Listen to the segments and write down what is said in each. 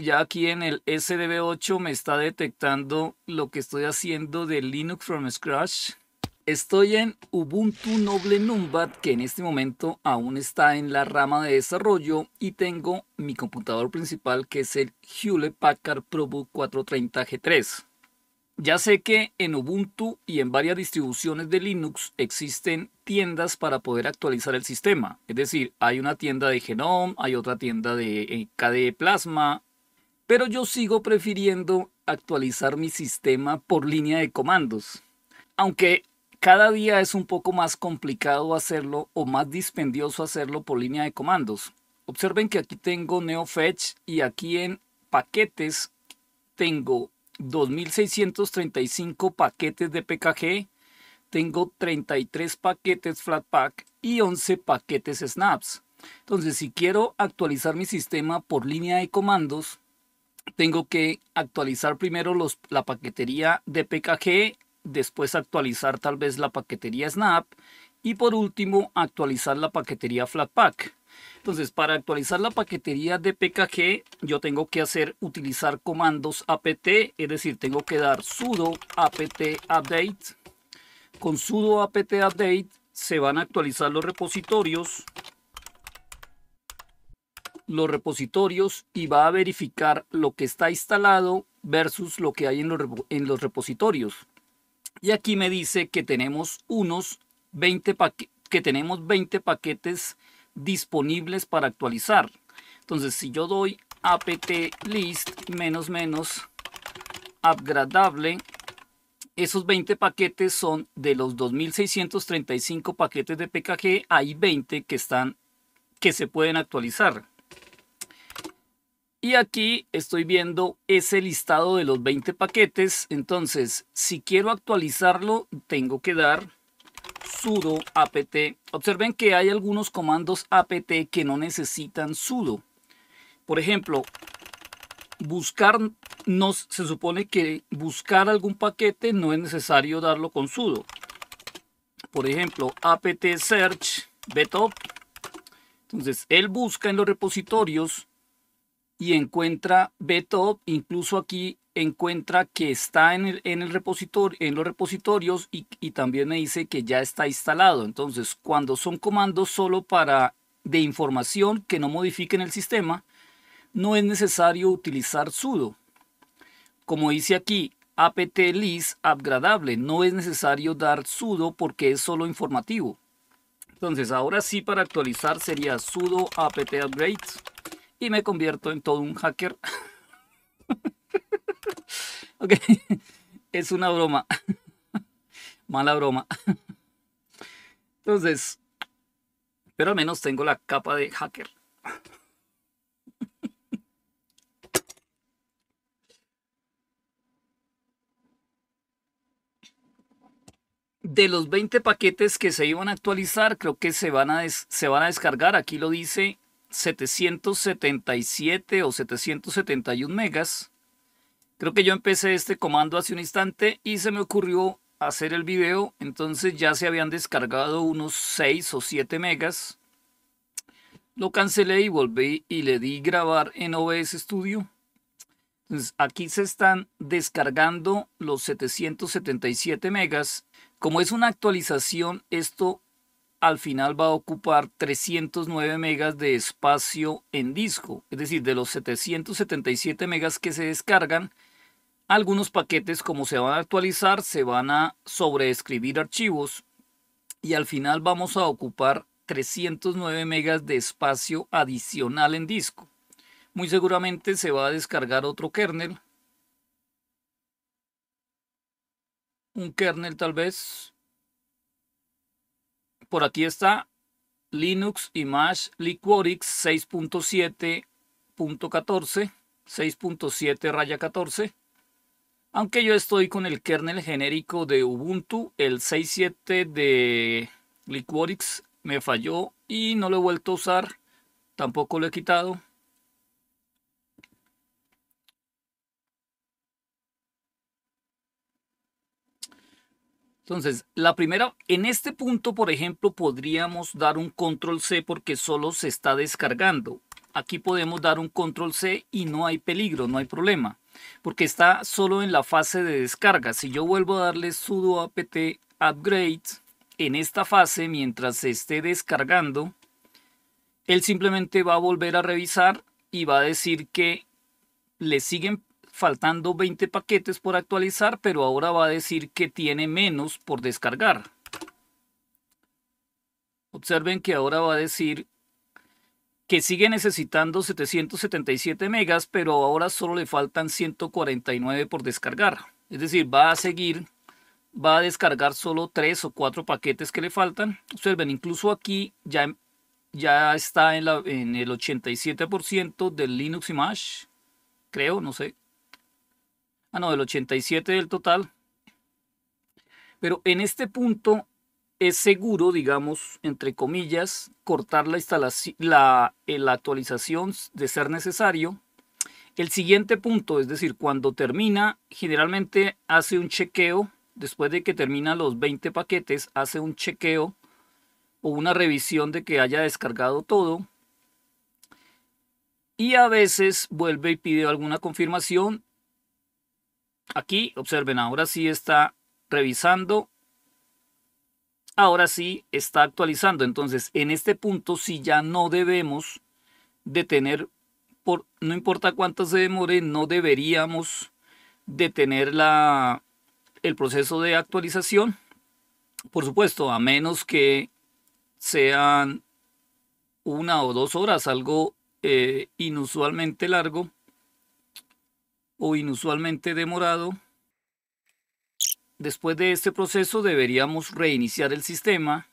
ya aquí en el SDB8 me está detectando lo que estoy haciendo de Linux from scratch. Estoy en Ubuntu Noble Numbat, que en este momento aún está en la rama de desarrollo y tengo mi computador principal que es el Hewlett Packard ProBook 430 G3. Ya sé que en Ubuntu y en varias distribuciones de Linux existen tiendas para poder actualizar el sistema. Es decir, hay una tienda de Genome, hay otra tienda de eh, KDE Plasma, pero yo sigo prefiriendo actualizar mi sistema por línea de comandos. Aunque cada día es un poco más complicado hacerlo o más dispendioso hacerlo por línea de comandos. Observen que aquí tengo NeoFetch y aquí en paquetes tengo 2635 paquetes de PKG, tengo 33 paquetes Flatpak y 11 paquetes Snaps. Entonces, si quiero actualizar mi sistema por línea de comandos, tengo que actualizar primero la paquetería de PKG, después actualizar tal vez la paquetería Snap y por último actualizar la paquetería Flatpak. Entonces, para actualizar la paquetería de PKG, yo tengo que hacer utilizar comandos apt, es decir, tengo que dar sudo apt update. Con sudo apt update se van a actualizar los repositorios los repositorios y va a verificar lo que está instalado versus lo que hay en los, repositorios. Y aquí me dice que tenemos unos 20 que tenemos 20 paquetes disponibles para actualizar. Entonces, si yo doy apt list menos menos upgradable, esos 20 paquetes son de los 2635 paquetes de PKG, hay 20 que están que se pueden actualizar. Y aquí estoy viendo ese listado de los 20 paquetes. Entonces, si quiero actualizarlo, tengo que dar sudo apt. Observen que hay algunos comandos apt que no necesitan sudo. Por ejemplo, buscar, no se supone que buscar algún paquete no es necesario darlo con sudo. Por ejemplo, apt search beto. Entonces, él busca en los repositorios y encuentra, btop incluso aquí encuentra que está en, el, en, el repositorio, en los repositorios y, también me dice que ya está instalado. Entonces, cuando son comandos solo para de información que no modifiquen el sistema, no es necesario utilizar sudo. Como dice aquí, apt list upgradable, no es necesario dar sudo porque es solo informativo. Entonces, ahora sí para actualizar sería sudo apt upgrades y me convierto en todo un hacker. ok, es una broma. Mala broma. Entonces, pero al menos tengo la capa de hacker. de los 20 paquetes que se iban a actualizar, creo que se van a, se van a descargar. Aquí lo dice 777 o 771 megas. Creo que yo empecé este comando hace un instante y se me ocurrió hacer el video. Entonces ya se habían descargado unos 6 o 7 megas. Lo cancelé y volví y le di grabar en OBS Studio. Entonces aquí se están descargando los 777 megas. Como es una actualización, esto al final va a ocupar 309 megas de espacio en disco. Es decir, de los 777 megas que se descargan, algunos paquetes como se van a actualizar se van a sobreescribir archivos y al final vamos a ocupar 309 megas de espacio adicional en disco. Muy seguramente se va a descargar otro kernel. Un kernel tal vez por aquí está Linux Image Liquorix 6.7.14, 6.7 raya 14. Aunque yo estoy con el kernel genérico de Ubuntu, el 6.7 de Liquorix me falló y no lo he vuelto a usar, tampoco lo he quitado. Entonces, la primera, en este punto, por ejemplo, podríamos dar un control C porque solo se está descargando. Aquí podemos dar un control C y no hay peligro, no hay problema, porque está solo en la fase de descarga. Si yo vuelvo a darle sudo apt upgrade, en esta fase, mientras se esté descargando, él simplemente va a volver a revisar y va a decir que le siguen faltando 20 paquetes por actualizar, pero ahora va a decir que tiene menos por descargar. Observen que ahora va a decir que sigue necesitando 777 megas, pero ahora solo le faltan 149 por descargar. Es decir, va a seguir, va a descargar solo 3 o 4 paquetes que le faltan. Observen, incluso aquí ya, ya está en, en el 87% del Linux Image, creo, no sé. Ah, no, del 87 del total. Pero en este punto es seguro, digamos, entre comillas, cortar la, instalación, eh, la, actualización de ser necesario. El siguiente punto, es decir, cuando termina, generalmente hace un chequeo, después de que termina los 20 paquetes, hace un chequeo o una revisión de que haya descargado todo. Y a veces vuelve y pide alguna confirmación Aquí, observen, ahora sí está revisando. Ahora sí está actualizando. Entonces, en este punto si ya no debemos detener, por, no importa cuántas se demore, no deberíamos detener el proceso de actualización. Por supuesto, a menos que sean una o dos horas, algo eh, inusualmente largo, o inusualmente demorado, después de este proceso deberíamos reiniciar el sistema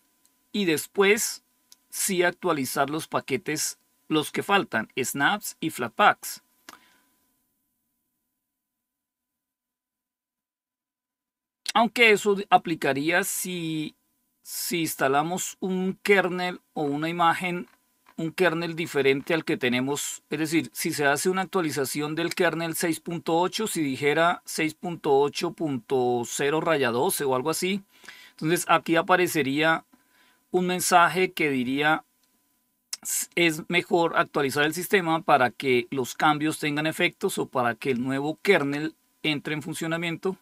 y después sí actualizar los paquetes, los que faltan, snaps y flatpaks. Aunque eso aplicaría si, si instalamos un kernel o una imagen un kernel diferente al que tenemos. Es decir, si se hace una actualización del kernel 6.8, si dijera 6.8.0 12 o algo así, entonces aquí aparecería un mensaje que diría es mejor actualizar el sistema para que los cambios tengan efectos o para que el nuevo kernel entre en funcionamiento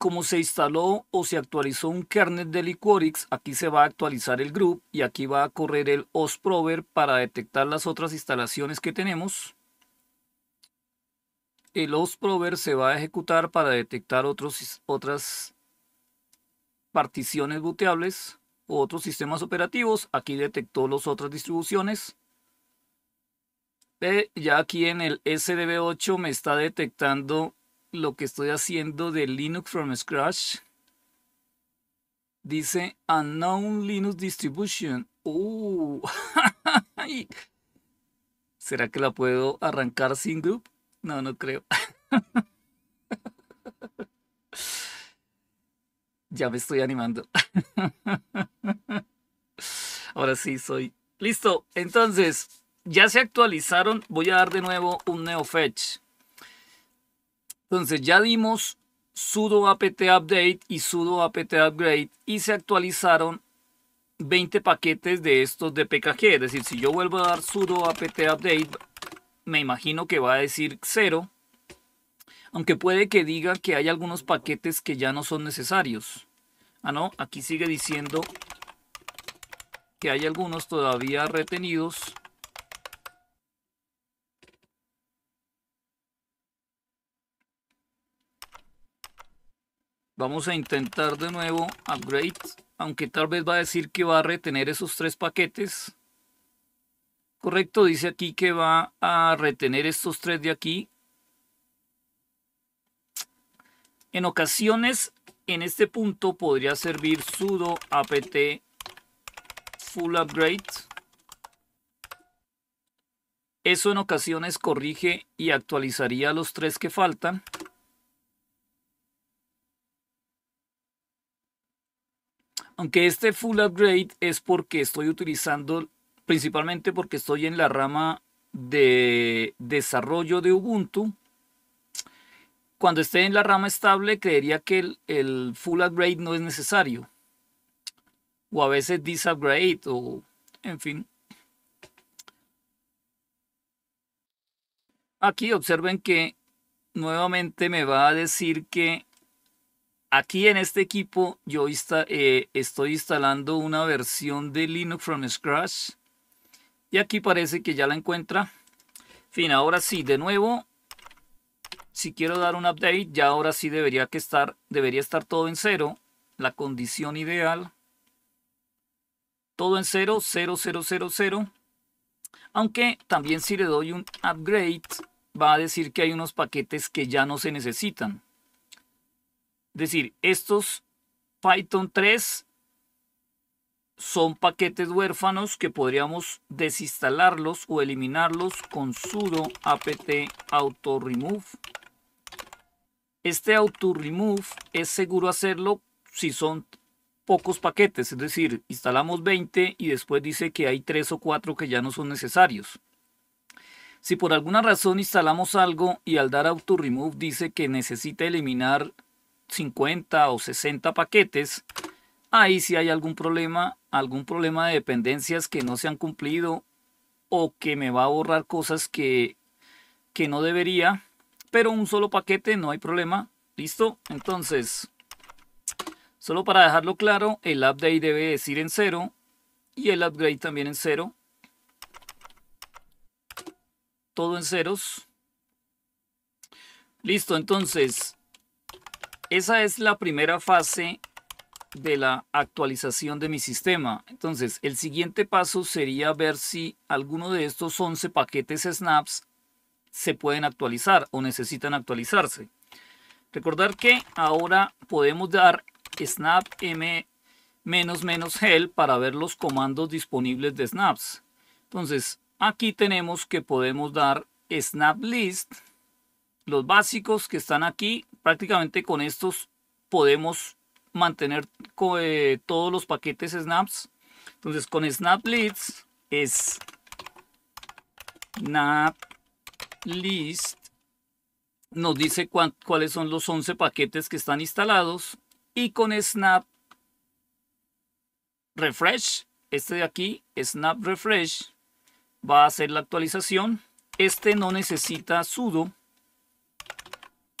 como se instaló o se actualizó un kernel de Liquorix, aquí se va a actualizar el group y aquí va a correr el osprover para detectar las otras instalaciones que tenemos. El osprover se va a ejecutar para detectar otros, otras particiones booteables u otros sistemas operativos. Aquí detectó las otras distribuciones. ya aquí en el SDB8 me está detectando lo que estoy haciendo de Linux from scratch. Dice Unknown Linux Distribution. Uh, ¿Será que la puedo arrancar sin group? No, no creo. ya me estoy animando. Ahora sí soy. Listo. Entonces, ya se actualizaron. Voy a dar de nuevo un NeoFetch. Entonces ya dimos sudo apt update y sudo apt upgrade y se actualizaron 20 paquetes de estos de PKG. Es decir, si yo vuelvo a dar sudo apt update, me imagino que va a decir cero. Aunque puede que diga que hay algunos paquetes que ya no son necesarios. Ah, no, aquí sigue diciendo que hay algunos todavía retenidos Vamos a intentar de nuevo upgrade, aunque tal vez va a decir que va a retener esos tres paquetes. Correcto, dice aquí que va a retener estos tres de aquí. En ocasiones, en este punto podría servir sudo apt full upgrade. Eso en ocasiones corrige y actualizaría los tres que faltan. Aunque este full upgrade es porque estoy utilizando, principalmente porque estoy en la rama de desarrollo de Ubuntu. Cuando esté en la rama estable, creería que el, full upgrade no es necesario. O a veces disupgrade, o en fin. Aquí observen que nuevamente me va a decir que Aquí en este equipo yo eh, estoy instalando una versión de Linux from scratch. Y aquí parece que ya la encuentra. Fin, ahora sí, de nuevo, si quiero dar un update, ya ahora sí debería, que estar, debería estar todo en cero. La condición ideal. Todo en cero, cero, cero, cero, cero. Aunque también si le doy un upgrade, va a decir que hay unos paquetes que ya no se necesitan decir, estos Python 3 son paquetes huérfanos que podríamos desinstalarlos o eliminarlos con sudo apt auto remove Este auto-remove es seguro hacerlo si son pocos paquetes, es decir, instalamos 20 y después dice que hay 3 o 4 que ya no son necesarios. Si por alguna razón instalamos algo y al dar auto-remove dice que necesita eliminar 50 o 60 paquetes, ahí si hay algún problema, algún problema de dependencias que no se han cumplido o que me va a borrar cosas que, que no debería. Pero un solo paquete no hay problema. ¿Listo? Entonces, solo para dejarlo claro, el update debe decir en cero y el upgrade también en cero. Todo en ceros. Listo, entonces esa es la primera fase de la actualización de mi sistema. Entonces, el siguiente paso sería ver si alguno de estos 11 paquetes snaps se pueden actualizar o necesitan actualizarse. Recordar que ahora podemos dar snap m -help para ver los comandos disponibles de snaps. Entonces, aquí tenemos que podemos dar snap list los básicos que están aquí, prácticamente con estos podemos mantener eh, todos los paquetes snaps. Entonces con snap list, es snap list nos dice cuáles son los 11 paquetes que están instalados y con snap refresh este de aquí snap refresh va a hacer la actualización este no necesita sudo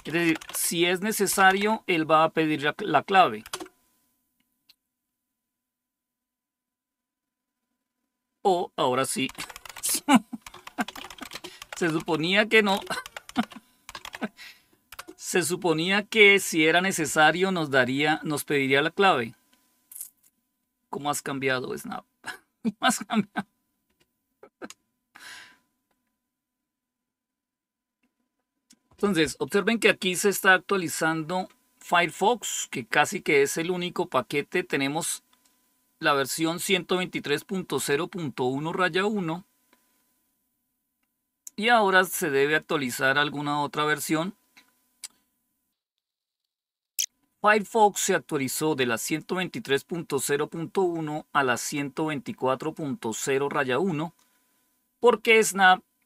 es decir, si es necesario, él va a pedir la, clave. O, ahora sí. Se suponía que no. Se suponía que si era necesario nos daría, nos pediría la clave. ¿Cómo has cambiado, Snap? ¿Cómo has cambiado? Entonces, observen que aquí se está actualizando Firefox, que casi que es el único paquete. Tenemos la versión 123.0.1 raya 1. Y ahora se debe actualizar alguna otra versión. Firefox se actualizó de la 123.0.1 a la 124.0 raya 1 porque es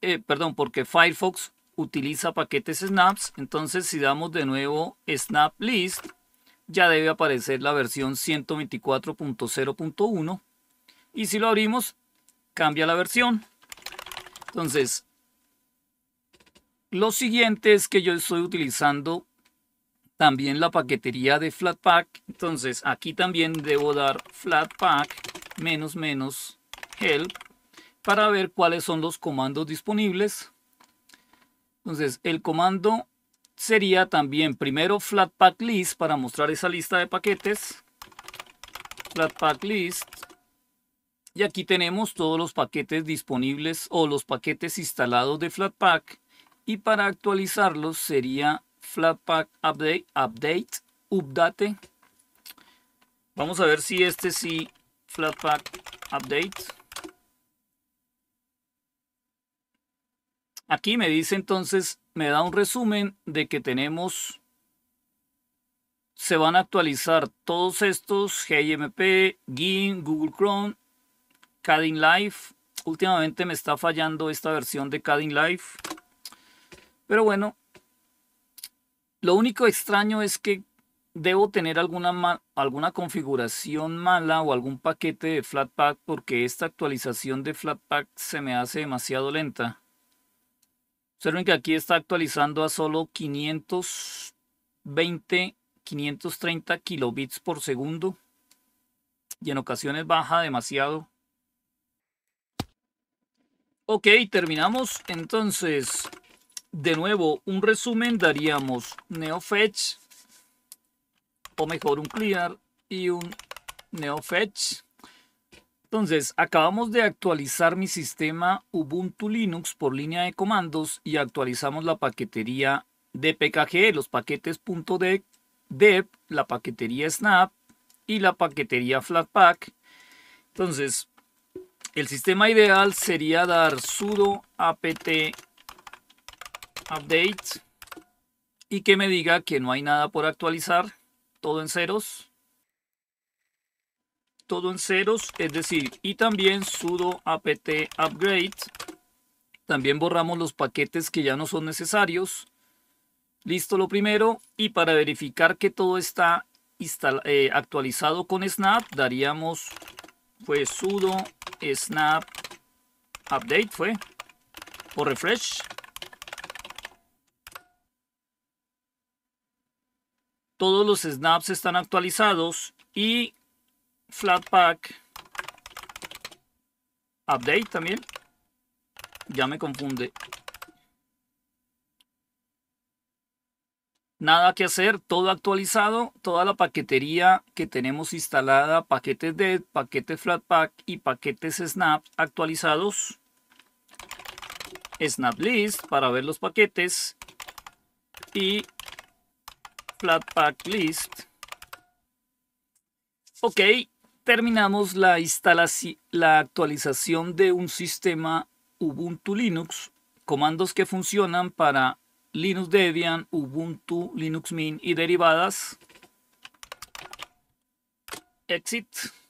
eh, perdón, porque Firefox utiliza paquetes snaps. Entonces si damos de nuevo snap list, ya debe aparecer la versión 124.0.1. Y si lo abrimos, cambia la versión. Entonces, lo siguiente es que yo estoy utilizando también la paquetería de Flatpak. Entonces, aquí también debo dar Flatpak menos menos help para ver cuáles son los comandos disponibles. Entonces, el comando sería también primero flatpak list para mostrar esa lista de paquetes. Flatpak list. Y aquí tenemos todos los paquetes disponibles o los paquetes instalados de Flatpak. Y para actualizarlos sería Flatpak update, update, update. Vamos a ver si este sí, Flatpak update. Aquí me dice entonces, me da un resumen de que tenemos, se van a actualizar todos estos, GIMP, GIMP, Google Chrome, Cadin Live. Últimamente me está fallando esta versión de Cadin Live. Pero bueno, lo único extraño es que debo tener alguna, alguna configuración mala o algún paquete de Flatpak porque esta actualización de Flatpak se me hace demasiado lenta. Observen que aquí está actualizando a solo 520, 530 kilobits por segundo. Y en ocasiones baja demasiado. Ok, terminamos. Entonces, de nuevo, un resumen daríamos NeoFetch, o mejor un clear y un NeoFetch. Entonces, acabamos de actualizar mi sistema Ubuntu Linux por línea de comandos y actualizamos la paquetería de PKG, los paquetes .deb, la paquetería Snap y la paquetería Flatpak. Entonces, el sistema ideal sería dar sudo apt update y que me diga que no hay nada por actualizar, todo en ceros todo en ceros, es decir, y también sudo apt upgrade. También borramos los paquetes que ya no son necesarios. Listo lo primero. Y para verificar que todo está eh, actualizado con Snap, daríamos sudo snap update, fue, o refresh. Todos los snaps están actualizados y Flatpak Update también. Ya me confunde. Nada que hacer, todo actualizado, toda la paquetería que tenemos instalada, paquetes de paquetes Flatpak y paquetes Snap actualizados. Snap List para ver los paquetes y Flatpak List. Ok, terminamos la, la actualización de un sistema Ubuntu Linux, comandos que funcionan para Linux Debian, Ubuntu, Linux Mint y derivadas. Exit.